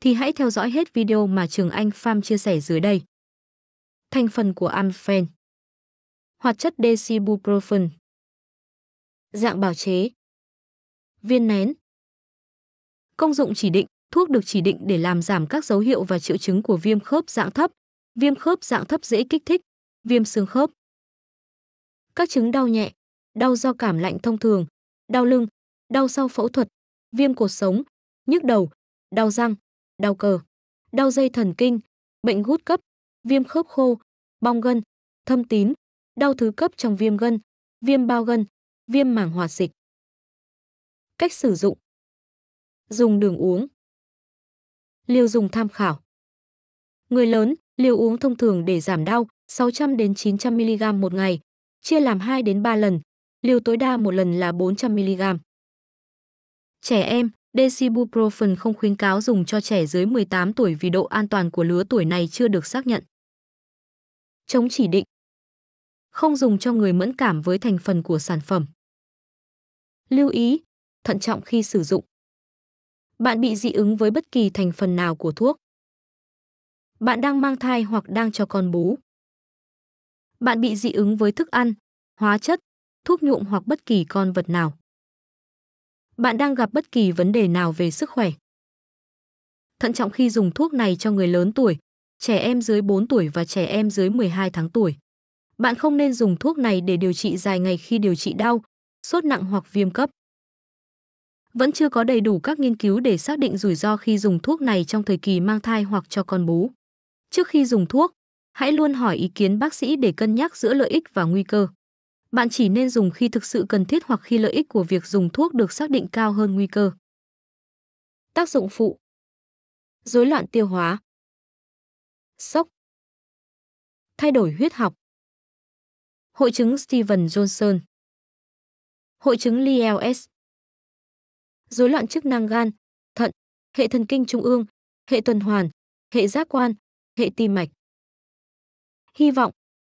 thì hãy theo dõi hết video mà Trường Anh Pham chia sẻ dưới đây. Thành phần của Amfen Hoạt chất Decibuprofen Dạng bào chế Viên nén Công dụng chỉ định Thuốc được chỉ định để làm giảm các dấu hiệu và triệu chứng của viêm khớp dạng thấp, viêm khớp dạng thấp dễ kích thích, viêm xương khớp. Các chứng đau nhẹ, đau do cảm lạnh thông thường, đau lưng, đau sau phẫu thuật, viêm cột sống, nhức đầu, đau răng, đau cơ, đau dây thần kinh, bệnh gút cấp, viêm khớp khô, bong gân, thâm tím, đau thứ cấp trong viêm gân, viêm bao gân, viêm màng hoạt dịch. Cách sử dụng Dùng đường uống Liều dùng tham khảo Người lớn, liều uống thông thường để giảm đau 600 đến 900 mg một ngày, chia làm 2 đến 3 lần, liều tối đa một lần là 400 mg. Trẻ em, Decibuprofen không khuyến cáo dùng cho trẻ dưới 18 tuổi vì độ an toàn của lứa tuổi này chưa được xác nhận. Chống chỉ định Không dùng cho người mẫn cảm với thành phần của sản phẩm. Lưu ý, thận trọng khi sử dụng. Bạn bị dị ứng với bất kỳ thành phần nào của thuốc. Bạn đang mang thai hoặc đang cho con bú. Bạn bị dị ứng với thức ăn, hóa chất, thuốc nhuộm hoặc bất kỳ con vật nào bạn đang gặp bất kỳ vấn đề nào về sức khỏe. Thận trọng khi dùng thuốc này cho người lớn tuổi, trẻ em dưới 4 tuổi và trẻ em dưới 12 tháng tuổi. Bạn không nên dùng thuốc này để điều trị dài ngày khi điều trị đau, sốt nặng hoặc viêm cấp. Vẫn chưa có đầy đủ các nghiên cứu để xác định rủi ro khi dùng thuốc này trong thời kỳ mang thai hoặc cho con bú. Trước khi dùng thuốc, hãy luôn hỏi ý kiến bác sĩ để cân nhắc giữa lợi ích và nguy cơ bạn chỉ nên dùng khi thực sự cần thiết hoặc khi lợi ích của việc dùng thuốc được xác định cao hơn nguy cơ. Tác dụng phụ Rối loạn tiêu hóa Sốc Thay đổi huyết học Hội chứng Steven Johnson Hội chứng Liels, Rối loạn chức năng gan, thận, hệ thần kinh trung ương, hệ tuần hoàn, hệ giác quan, hệ tim mạch. Hy vọng